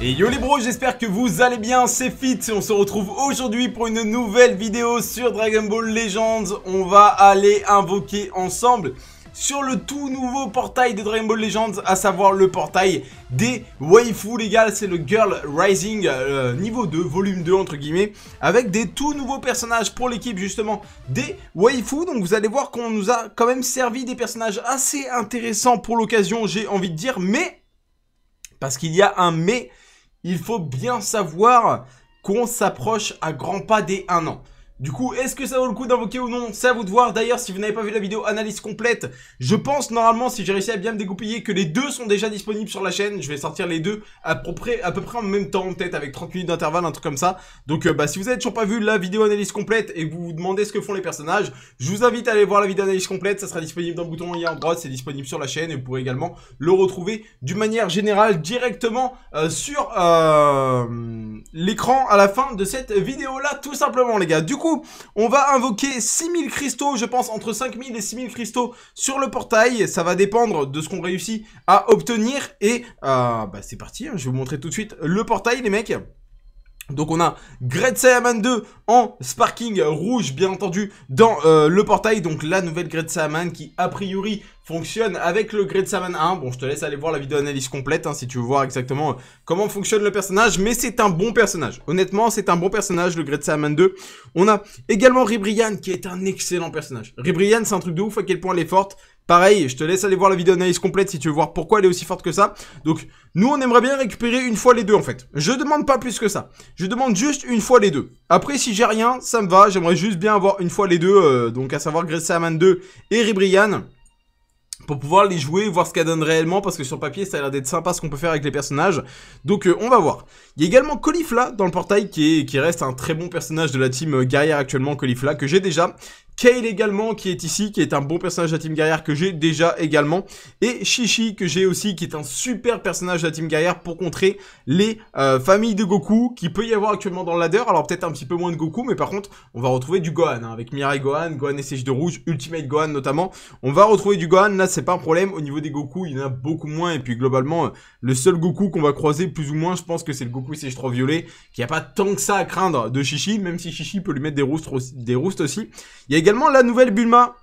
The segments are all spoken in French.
Et yo les bros, j'espère que vous allez bien, c'est Fit on se retrouve aujourd'hui pour une nouvelle vidéo sur Dragon Ball Legends. On va aller invoquer ensemble sur le tout nouveau portail de Dragon Ball Legends, à savoir le portail des waifus les gars, c'est le Girl Rising euh, niveau 2, volume 2 entre guillemets, avec des tout nouveaux personnages pour l'équipe justement des waifus, donc vous allez voir qu'on nous a quand même servi des personnages assez intéressants pour l'occasion j'ai envie de dire, mais... Parce qu'il y a un mais il faut bien savoir qu'on s'approche à grands pas des 1 an. Du coup, est-ce que ça vaut le coup d'invoquer ou non C'est à vous de voir. D'ailleurs, si vous n'avez pas vu la vidéo analyse complète, je pense normalement, si j'ai réussi à bien me découpiller que les deux sont déjà disponibles sur la chaîne. Je vais sortir les deux à peu près, en même temps, peut-être avec 30 minutes d'intervalle, un truc comme ça. Donc, euh, bah, si vous n'avez toujours pas vu la vidéo analyse complète et que vous vous demandez ce que font les personnages, je vous invite à aller voir la vidéo analyse complète. Ça sera disponible dans le bouton en lien en droite, c'est disponible sur la chaîne et vous pourrez également le retrouver d'une manière générale directement euh, sur euh, l'écran à la fin de cette vidéo-là, tout simplement, les gars. Du coup, on va invoquer 6000 cristaux, je pense entre 5000 et 6000 cristaux sur le portail. Ça va dépendre de ce qu'on réussit à obtenir. Et euh, bah, c'est parti, hein. je vais vous montrer tout de suite le portail les mecs. Donc on a Great Saiyaman 2 en sparking rouge bien entendu dans euh, le portail Donc la nouvelle Great Saiyaman qui a priori fonctionne avec le Great Saiyaman 1 Bon je te laisse aller voir la vidéo analyse complète hein, si tu veux voir exactement euh, comment fonctionne le personnage Mais c'est un bon personnage, honnêtement c'est un bon personnage le Great Saiyaman 2 On a également Ribrian qui est un excellent personnage Ribrian c'est un truc de ouf à quel point elle est forte Pareil, je te laisse aller voir la vidéo analyse complète si tu veux voir pourquoi elle est aussi forte que ça. Donc, nous, on aimerait bien récupérer une fois les deux, en fait. Je demande pas plus que ça. Je demande juste une fois les deux. Après, si j'ai rien, ça me va. J'aimerais juste bien avoir une fois les deux, euh, donc à savoir Aman 2 et Ribrian pour pouvoir les jouer, voir ce qu'elle donne réellement, parce que sur papier, ça a l'air d'être sympa ce qu'on peut faire avec les personnages. Donc, euh, on va voir. Il y a également Colifla dans le portail, qui, qui reste un très bon personnage de la team euh, guerrière actuellement, Colifla, que j'ai déjà. Kale également qui est ici, qui est un bon personnage à Team Guerrière que j'ai déjà également. Et Shishi que j'ai aussi, qui est un super personnage la Team Guerrière pour contrer les euh, familles de Goku qui peut y avoir actuellement dans le ladder. Alors peut-être un petit peu moins de Goku, mais par contre, on va retrouver du Gohan hein, avec Mirai Gohan, Gohan Sage de Rouge, Ultimate Gohan notamment. On va retrouver du Gohan, là c'est pas un problème. Au niveau des Goku, il y en a beaucoup moins. Et puis globalement, euh, le seul Goku qu'on va croiser plus ou moins, je pense que c'est le Goku ssj 3 violet, qui a pas tant que ça à craindre de Shishi, même si Shishi peut lui mettre des roustes, des aussi. Il y a également la nouvelle Bulma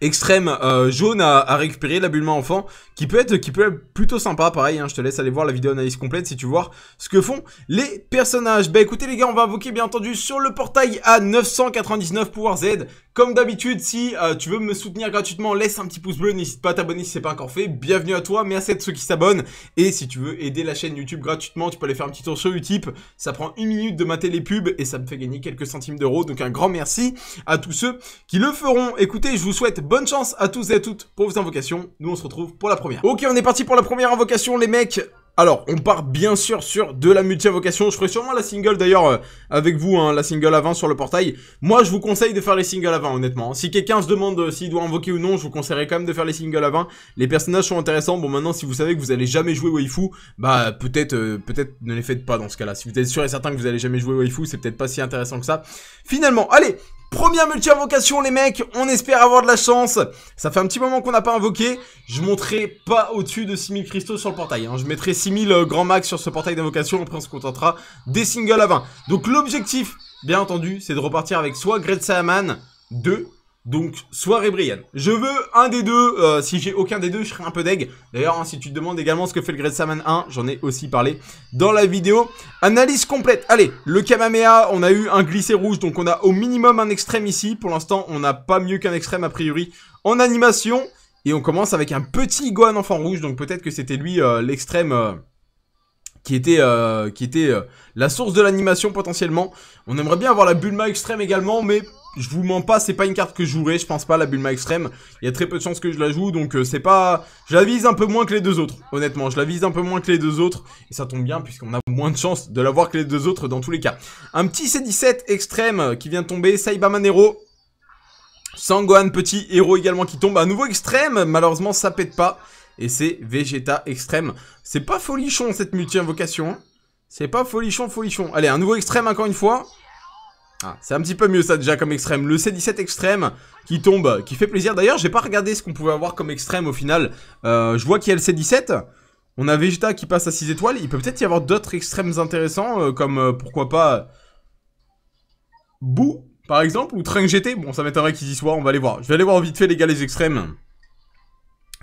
extrême euh, jaune à, récupérer la enfant qui peut être qui peut être plutôt sympa pareil hein, je te laisse aller voir la vidéo analyse complète si tu vois ce que font les personnages bah écoutez les gars on va invoquer bien entendu sur le portail à 999 pouvoir Z comme d'habitude si euh, tu veux me soutenir gratuitement laisse un petit pouce bleu n'hésite pas à t'abonner si c'est pas encore fait bienvenue à toi merci à ceux qui s'abonnent et si tu veux aider la chaîne YouTube gratuitement tu peux aller faire un petit tour sur Utip ça prend une minute de mater les pubs et ça me fait gagner quelques centimes d'euros donc un grand merci à tous ceux qui le feront écoutez je vous souhaite bonne chance à tous et à toutes pour vos invocations. Nous, on se retrouve pour la première. Ok, on est parti pour la première invocation, les mecs. Alors, on part bien sûr sur de la multi-invocation. Je ferai sûrement la single d'ailleurs euh, avec vous, hein, la single à 20 sur le portail. Moi, je vous conseille de faire les singles à 20, honnêtement. Si quelqu'un se demande euh, s'il doit invoquer ou non, je vous conseillerais quand même de faire les singles à 20. Les personnages sont intéressants. Bon, maintenant, si vous savez que vous allez jamais jouer Waifu, bah peut-être euh, peut-être ne les faites pas dans ce cas-là. Si vous êtes sûr et certain que vous allez jamais jouer Waifu, c'est peut-être pas si intéressant que ça. Finalement, allez, Première multi-invocation les mecs, on espère avoir de la chance. Ça fait un petit moment qu'on n'a pas invoqué. Je monterai pas au-dessus de 6000 cristaux sur le portail. Hein. Je mettrai 6000 euh, grand max sur ce portail d'invocation. Après on se contentera des singles à 20. Donc l'objectif, bien entendu, c'est de repartir avec soit Great Saman 2, donc, soirée Brian. Je veux un des deux. Euh, si j'ai aucun des deux, je serai un peu deg. D'ailleurs, hein, si tu te demandes également ce que fait le Great Saman 1, j'en ai aussi parlé dans la vidéo. Analyse complète. Allez, le Kamamea, on a eu un glissé rouge. Donc, on a au minimum un extrême ici. Pour l'instant, on n'a pas mieux qu'un extrême a priori en animation. Et on commence avec un petit Gohan enfant rouge. Donc, peut-être que c'était lui euh, l'extrême... Euh, qui était, qui était la source de l'animation potentiellement. On aimerait bien avoir la Bulma extrême également, mais je vous mens pas, c'est pas une carte que je jouerai, je pense pas, la Bulma Extrême. Il y a très peu de chances que je la joue, donc euh, c'est pas... Je la vise un peu moins que les deux autres, honnêtement. Je la vise un peu moins que les deux autres, et ça tombe bien, puisqu'on a moins de chances de la voir que les deux autres dans tous les cas. Un petit C17 Extrême euh, qui vient de tomber, Saibaman Hero. Sangohan, petit héros également qui tombe. Un nouveau Extrême, malheureusement, ça pète pas. Et c'est Vegeta Extrême. C'est pas folichon, cette multi-invocation. Hein. C'est pas folichon, folichon. Allez, un nouveau Extrême encore une fois. Ah, c'est un petit peu mieux ça déjà comme extrême. Le C17 extrême qui tombe, qui fait plaisir. D'ailleurs, j'ai pas regardé ce qu'on pouvait avoir comme extrême au final. Euh, je vois qu'il y a le C17. On a Vegeta qui passe à 6 étoiles. Il peut peut-être y avoir d'autres extrêmes intéressants, euh, comme euh, pourquoi pas Bou, par exemple, ou Trunk GT. Bon, ça m'étonnerait qu'ils y soient, on va aller voir. Je vais aller voir vite fait les gars les extrêmes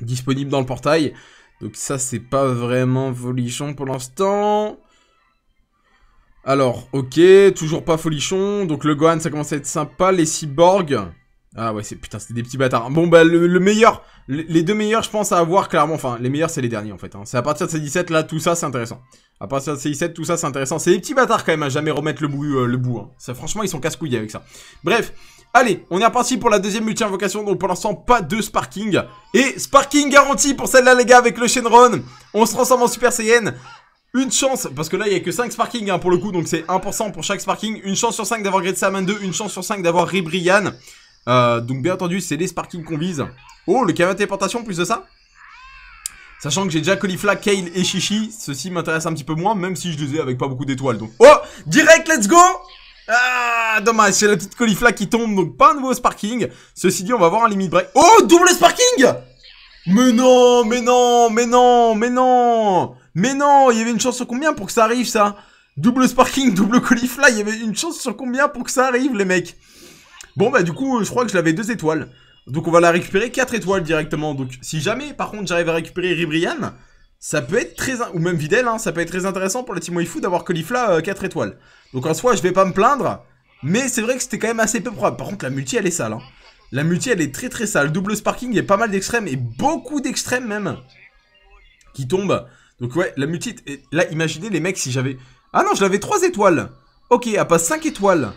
disponibles dans le portail. Donc ça, c'est pas vraiment volichon pour l'instant. Alors, ok, toujours pas folichon. Donc le Gohan, ça commence à être sympa. Les cyborgs. Ah ouais, c'est putain, c'était des petits bâtards. Bon, bah, le, meilleur, les deux meilleurs, je pense, à avoir clairement. Enfin, les meilleurs, c'est les derniers en fait. Hein. C'est à partir de ces 17 là, tout ça, c'est intéressant. À partir de ces 17, tout ça, c'est intéressant. C'est des petits bâtards quand même à jamais remettre le bout. Euh, le bout hein. ça, franchement, ils sont casse-couilles avec ça. Bref, Allez, on est reparti pour la deuxième multi-invocation, donc pour l'instant, pas de Sparking. Et Sparking garanti pour celle-là, les gars, avec le Shenron. On se transforme en Super Saiyan une chance, parce que là il n'y a que 5 sparkings, hein, pour le coup, donc c'est 1% pour chaque sparking, une chance sur 5 d'avoir Great main 2, une chance sur 5 d'avoir Ribrian. Euh, donc bien entendu c'est les sparkings qu'on vise. Oh, le cavalier téléportation, plus de ça Sachant que j'ai déjà Colifla Kale et Shishi, ceci m'intéresse un petit peu moins, même si je les ai avec pas beaucoup d'étoiles. Donc, oh, direct, let's go ah, dommage, c'est la petite Caulifla qui tombe, donc pas un nouveau sparking. Ceci dit, on va voir un limite break. Oh, double sparking Mais non, mais non, mais non, mais non mais non, il y avait une chance sur combien pour que ça arrive, ça Double sparking, double caulifla, il y avait une chance sur combien pour que ça arrive, les mecs Bon, bah du coup, je crois que je l'avais deux étoiles. Donc on va la récupérer quatre étoiles directement. Donc si jamais, par contre, j'arrive à récupérer Ribrian, ça peut être très... Ou même Videl, hein, ça peut être très intéressant pour la Team Waifu d'avoir Colifla euh, quatre 4 étoiles. Donc en soi, je vais pas me plaindre, mais c'est vrai que c'était quand même assez peu probable. Par contre, la multi, elle est sale. Hein. La multi, elle est très très sale. Double sparking, il y a pas mal d'extrêmes, et beaucoup d'extrêmes même, qui tombent... Donc ouais, la multite. Là, imaginez les mecs si j'avais... Ah non, je l'avais 3 étoiles. Ok, à passe 5 étoiles.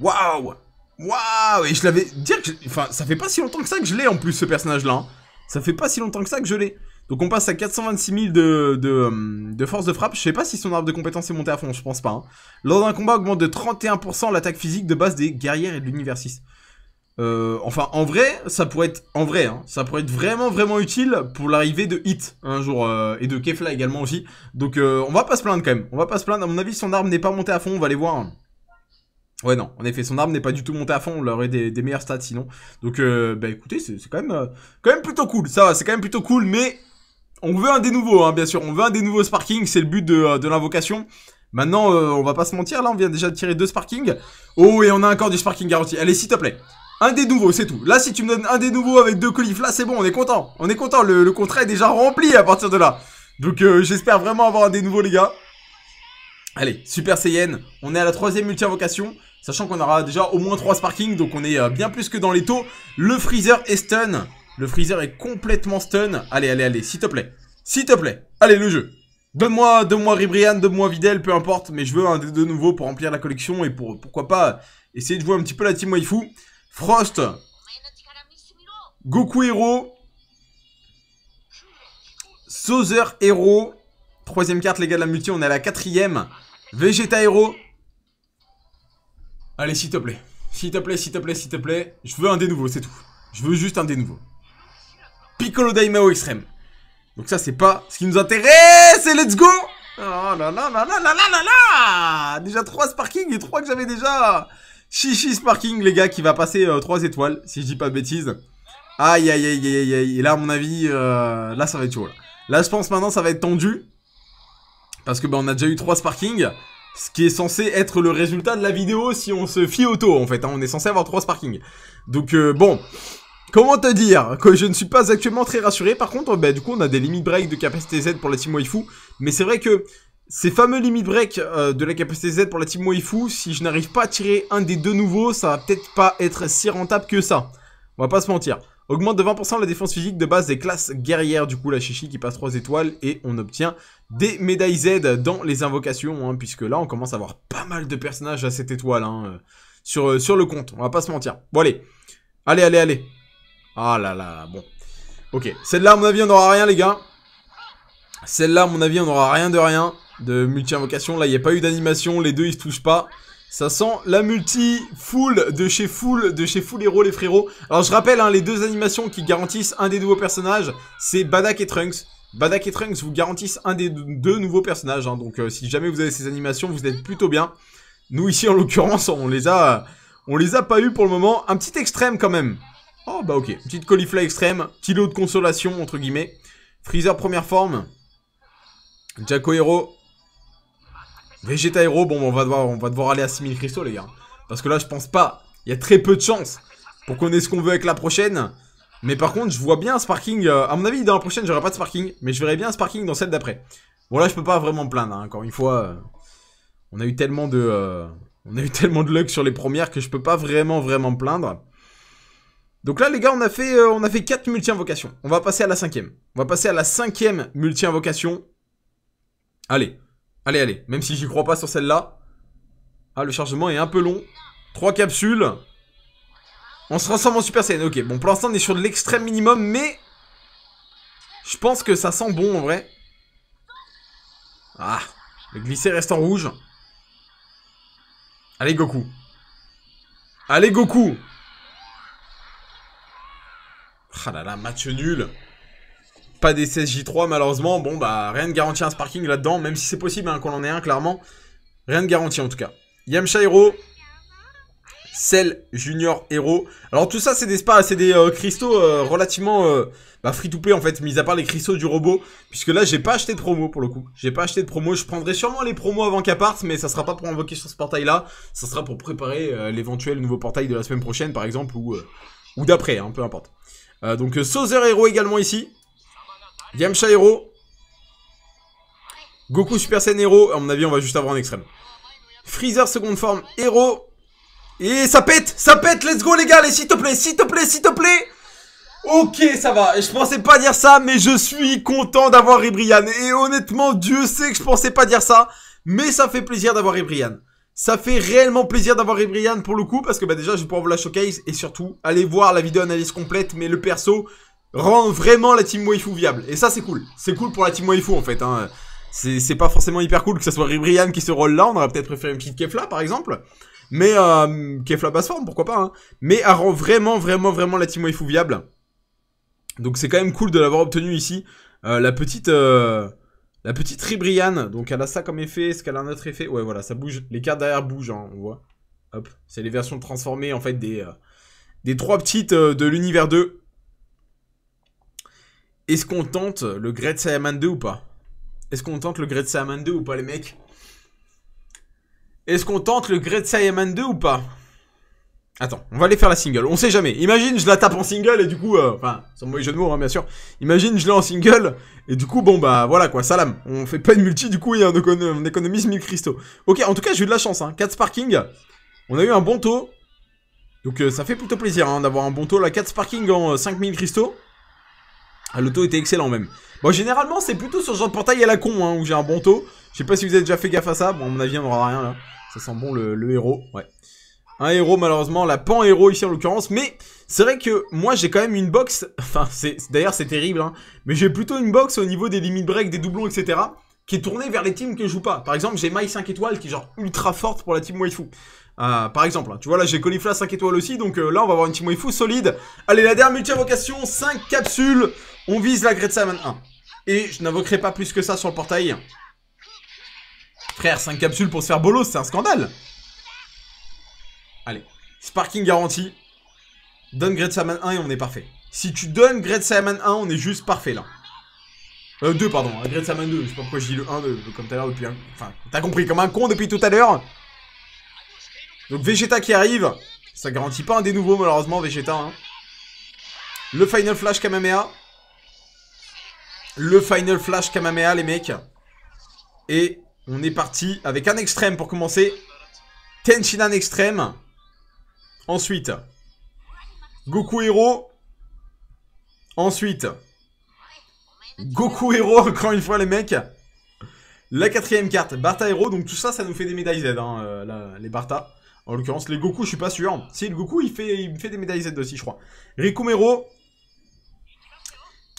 Waouh Waouh Et je l'avais... Dire que... Enfin, ça fait pas si longtemps que ça que je l'ai en plus, ce personnage-là. Hein. Ça fait pas si longtemps que ça que je l'ai. Donc on passe à 426 000 de, de, euh, de, force de frappe. Je sais pas si son arbre de compétence est monté à fond, je pense pas. Hein. Lors d'un combat, augmente de 31% l'attaque physique de base des guerrières et de l'univers euh, enfin, en vrai, ça pourrait être en vrai, hein, ça pourrait être vraiment vraiment utile pour l'arrivée de Hit un jour euh, et de Kefla également aussi. Donc, euh, on va pas se plaindre quand même. On va pas se plaindre. À mon avis, son arme n'est pas montée à fond. On va les voir. Hein. Ouais, non, en effet, son arme n'est pas du tout montée à fond, on aurait des, des meilleurs stats sinon. Donc, bah écoutez, c'est quand même, quand même plutôt cool, ça c'est quand même plutôt cool, mais on veut un des nouveaux, hein, bien sûr, on veut un des nouveaux Sparking, c'est le but de, l'invocation. Maintenant, on va pas se mentir, là, on vient déjà de tirer deux Sparking. Oh, et on a encore du Sparking garanti. Allez, s'il te plaît, un des nouveaux, c'est tout. Là, si tu me donnes un des nouveaux avec deux colifs, là, c'est bon, on est content. On est content, le, contrat est déjà rempli à partir de là. Donc, euh, j'espère vraiment avoir un des nouveaux, les gars. Allez, Super Saiyan, on est à la troisième multi-invocation. Sachant qu'on aura déjà au moins trois sparkings. donc on est euh, bien plus que dans les taux. Le Freezer est stun. Le Freezer est complètement stun. Allez, allez, allez, s'il te plaît. S'il te plaît. Allez, le jeu. Donne-moi, donne-moi Ribrian, donne-moi Videl, peu importe, mais je veux un des nouveau nouveaux pour remplir la collection et pour, pourquoi pas, euh, essayer de jouer un petit peu la team Waifu. Frost. Goku Hero. Sauzer Hero. Troisième carte, les gars de la multi. On est à la quatrième. Vegeta Hero. Allez, s'il te plaît. S'il te plaît, s'il te plaît, s'il te plaît. Je veux un des nouveau, c'est tout. Je veux juste un des nouveaux. Piccolo Daimao Extrême. Donc ça, c'est pas ce qui nous intéresse. Et let's go Oh là là là là là là là là Déjà trois Sparking et trois que j'avais déjà Chichi Sparking, les gars, qui va passer euh, trois 3 étoiles, si je dis pas de bêtises. Aïe, aïe, aïe, aïe, aïe. Et là, à mon avis, euh, là, ça va être chaud. Là. je pense maintenant, ça va être tendu. Parce que, bah, on a déjà eu 3 Sparking. Ce qui est censé être le résultat de la vidéo si on se fie au taux, en fait. Hein. On est censé avoir 3 Sparking. Donc, euh, bon... Comment te dire que je ne suis pas actuellement très rassuré. Par contre, bah, du coup, on a des limites break de capacité Z pour la team Waifu. Mais c'est vrai que ces fameux limit break euh, de la capacité Z pour la team Waifu, si je n'arrive pas à tirer un des deux nouveaux, ça va peut-être pas être si rentable que ça. On va pas se mentir. Augmente de 20% la défense physique de base des classes guerrières, du coup la chichi qui passe 3 étoiles et on obtient des médailles Z dans les invocations, hein, puisque là on commence à avoir pas mal de personnages à cette étoile hein, euh, sur, euh, sur le compte, on va pas se mentir. Bon allez, allez, allez, allez. Ah là là, là bon. Ok, celle-là à mon avis on n'aura rien les gars. Celle-là à mon avis on n'aura rien de rien de multi-invocation. Là, il n'y a pas eu d'animation, les deux, ils se touchent pas. Ça sent la multi full de chez full, de chez full héros les frérots. Alors je rappelle, hein, les deux animations qui garantissent un des nouveaux personnages, c'est Badak et Trunks. Badak et Trunks vous garantissent un des deux nouveaux personnages. Hein. donc euh, si jamais vous avez ces animations, vous êtes plutôt bien. Nous ici en l'occurrence, on les a on les a pas eu pour le moment. Un petit extrême quand même. Oh bah ok, petite caulifla extrême, petit lot de consolation entre guillemets. Freezer première forme. jaco Hero, Vegeta Hero, bon, on va, devoir, on va devoir aller à 6000 cristaux, les gars. Parce que là, je pense pas. Il y a très peu de chances pour qu'on ait ce qu'on veut avec la prochaine. Mais par contre, je vois bien un sparking. A euh, à mon avis, dans la prochaine, j'aurai pas de sparking. Mais je verrai bien un sparking dans celle d'après. Bon, là, je peux pas vraiment me plaindre. Hein. Encore une fois, euh, on a eu tellement de. Euh, on a eu tellement de luck sur les premières que je peux pas vraiment, vraiment me plaindre. Donc là, les gars, on a fait, on a fait 4 multi-invocations. On va passer à la cinquième. On va passer à la cinquième multi-invocation. Allez. Allez, allez, même si j'y crois pas sur celle-là. Ah, le chargement est un peu long. Trois capsules. On se transforme en Super Saiyan. Ok, bon, pour l'instant, on est sur de l'extrême minimum, mais... Je pense que ça sent bon, en vrai. Ah, le glisser reste en rouge. Allez, Goku. Allez, Goku Ah là là, match nul pas des 16J3 malheureusement. Bon bah rien de garantit un sparking là-dedans, même si c'est possible hein, qu'on en ait un clairement. Rien de garanti en tout cas. Yamcha Hero, Cell Junior Hero. Alors tout ça c'est des spas, c'est des euh, cristaux euh, relativement euh, bah, free to play en fait, mis à part les cristaux du robot. Puisque là j'ai pas acheté de promo pour le coup. J'ai pas acheté de promo, je prendrai sûrement les promos avant qu'elles partent, mais ça sera pas pour invoquer sur ce portail là. Ça sera pour préparer l'éventuel nouveau portail de la semaine prochaine par exemple ou, ou d'après, hein, peu importe. donc Sauzer Hero également ici. Yamcha Hero. Goku Super Saiyan Hero. À mon avis, on va juste avoir un extrême. Freezer seconde forme Hero. Et ça pète, ça pète, let's go les gars, les s'il te plaît, s'il te plaît, s'il te plaît Ok, ça va, je pensais pas dire ça, mais je suis content d'avoir Ibrian. Et honnêtement, Dieu sait que je pensais pas dire ça, mais ça fait plaisir d'avoir Ibrian. Ça fait réellement plaisir d'avoir Ibrian pour le coup, parce que bah déjà, je vais pouvoir vous la showcase, et surtout, allez voir la vidéo analyse complète, mais le perso, rend vraiment la team waifu viable. Et ça, c'est cool. C'est cool pour la team waifu, en fait. Hein. C'est pas forcément hyper cool que ce soit Ribrian qui se rôle là. On aurait peut-être préféré une petite Kefla, par exemple. Mais euh, Kefla basse forme, pourquoi pas. Hein. Mais elle rend vraiment, vraiment, vraiment la team waifu viable. Donc c'est quand même cool de l'avoir obtenu ici. Euh, la petite... Euh, la petite Ribrian. Donc elle a ça comme effet. Est-ce qu'elle a un autre effet Ouais, voilà, ça bouge. Les cartes derrière bougent, hein, on voit. Hop. C'est les versions transformées, en fait, des... Euh, des trois petites de l'univers 2 est-ce qu'on tente le Great Saiyaman 2 ou pas Est-ce qu'on tente le Great Saiyaman 2 ou pas, les mecs Est-ce qu'on tente le Great Saiyaman 2 ou pas Attends, on va aller faire la single. On sait jamais. Imagine, je la tape en single et du coup, euh, enfin, sans mauvais jeu de mots, hein, bien sûr. Imagine, je l'ai en single et du coup, bon bah voilà quoi, salam. On fait pas une multi, du coup, on, économise 1000 cristaux. Ok, en tout cas, j'ai eu de la chance. Hein. 4 sparking, on a eu un bon taux. Donc euh, ça fait plutôt plaisir hein, d'avoir un bon taux. là. 4 sparking en 5000 euh, cristaux. Ah, le taux était excellent même. Bon, généralement, c'est plutôt sur ce genre de portail à la con, hein, où j'ai un bon taux. Je sais pas si vous avez déjà fait gaffe à ça. Bon, à mon avis, on aura rien, là. Ça sent bon, le, héros, ouais. Un héros, malheureusement, la pan-héros ici, en l'occurrence. Mais c'est vrai que moi, j'ai quand même une box... Enfin, c'est d'ailleurs, c'est terrible, hein. Mais j'ai plutôt une box au niveau des limit break, des doublons, etc. Qui est tournée vers les teams que je joue pas. Par exemple, j'ai my 5 étoiles, qui est genre ultra forte pour la team Waifu. Euh, par exemple, hein, tu vois là j'ai Colifla 5 étoiles aussi, donc euh, là on va avoir une team waifu solide. Allez, la dernière multi-invocation, 5 capsules, on vise la Great Saman 1. Et je n'invoquerai pas plus que ça sur le portail. Frère, 5 capsules pour se faire bolos, c'est un scandale. Allez, Sparking garantie. Donne Great Saman 1 et on est parfait. Si tu donnes Great Salmon 1, on est juste parfait là. Euh, 2, pardon, Great Salmon 2. Je sais pas pourquoi je dis le 1 de, comme tout à l'heure depuis un... Enfin, t'as compris, comme un con depuis tout à l'heure. Donc Vegeta qui arrive. Ça garantit pas un des nouveaux, malheureusement, Vegeta. Hein. Le Final Flash Kamamea. Le Final Flash Kamamea les mecs. Et on est parti avec un extrême pour commencer. Tenshinan extrême. Ensuite, Goku Hero. Ensuite, Goku Hero, encore une fois, les mecs. La quatrième carte, Barta Hero. Donc tout ça, ça nous fait des médailles Z, hein, euh, les Barta. En l'occurrence, les Goku, je suis pas sûr. Si, le Goku, il, fait, il me fait des médailles Z aussi, je crois. Hero.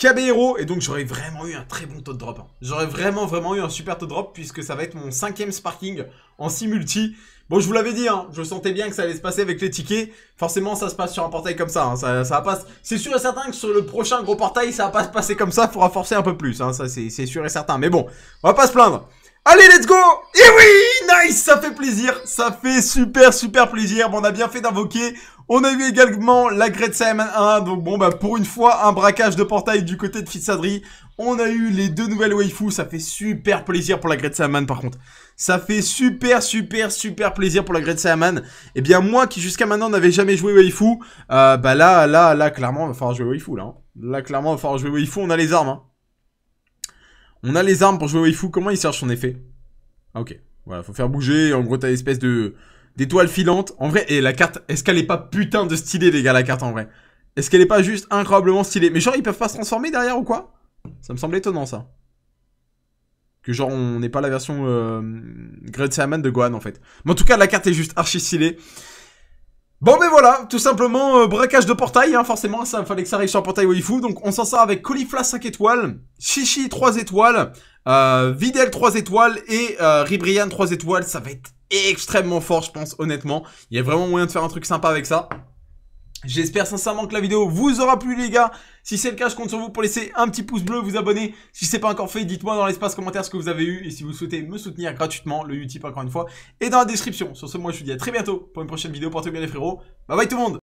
Caballero, et donc j'aurais vraiment eu un très bon taux de drop. Hein. J'aurais vraiment, vraiment eu un super taux de drop, puisque ça va être mon cinquième sparking en 6 multi. Bon, je vous l'avais dit, hein, je sentais bien que ça allait se passer avec les tickets. Forcément, ça se passe sur un portail comme ça. Hein. ça, ça C'est sûr et certain que sur le prochain gros portail, ça va pas se passer comme ça. Faudra forcer un peu plus, ça c'est sûr et certain. Mais bon, on va pas se plaindre. Allez, let's go Et oui Nice Ça fait plaisir Ça fait super, super plaisir. Bon, on a bien fait d'invoquer. On a eu également la Great Simon 1. Donc bon, bah pour une fois, un braquage de portail du côté de Fitzadri. On a eu les deux nouvelles waifus. Ça fait super plaisir pour la Great Simon par contre. Ça fait super, super, super plaisir pour la Great Saiyaman. Eh bien, moi qui jusqu'à maintenant n'avais jamais joué Waifu, euh, bah là, là, là, clairement, il va falloir jouer Waifu, là. Hein. Là, clairement, il va falloir jouer Waifu. On a les armes, hein. On a les armes pour jouer Waifu. Comment il cherche son effet Ah, ok. Voilà, faut faire bouger. En gros, t'as l'espèce de des toiles filantes. En vrai, et la carte, est-ce qu'elle est pas putain de stylée, les gars, la carte en vrai Est-ce qu'elle est pas juste incroyablement stylée Mais genre, ils peuvent pas se transformer derrière ou quoi Ça me semble étonnant, ça. Que genre, on n'est pas la version euh, Great de Gohan, en fait. Mais en tout cas, la carte est juste archi stylée. Bon mais ben voilà, tout simplement euh, braquage de portail, hein, forcément ça fallait que ça arrive sur un portail Waifu, donc on s'en sort avec Caulifla 5 étoiles, Shishi 3 étoiles, euh, Videl 3 étoiles et euh, Ribrian 3 étoiles, ça va être extrêmement fort, je pense, honnêtement. Il y a vraiment moyen de faire un truc sympa avec ça. J'espère sincèrement que la vidéo vous aura plu les gars. Si c'est le cas, je compte sur vous pour laisser un petit pouce bleu, vous abonner. Si c'est pas encore fait, dites-moi dans l'espace commentaire ce que vous avez eu. Et si vous souhaitez me soutenir gratuitement, le Utip encore une fois et dans la description. Sur ce, moi je vous dis à très bientôt pour une prochaine vidéo. Portez bien les frérots. Bye bye tout le monde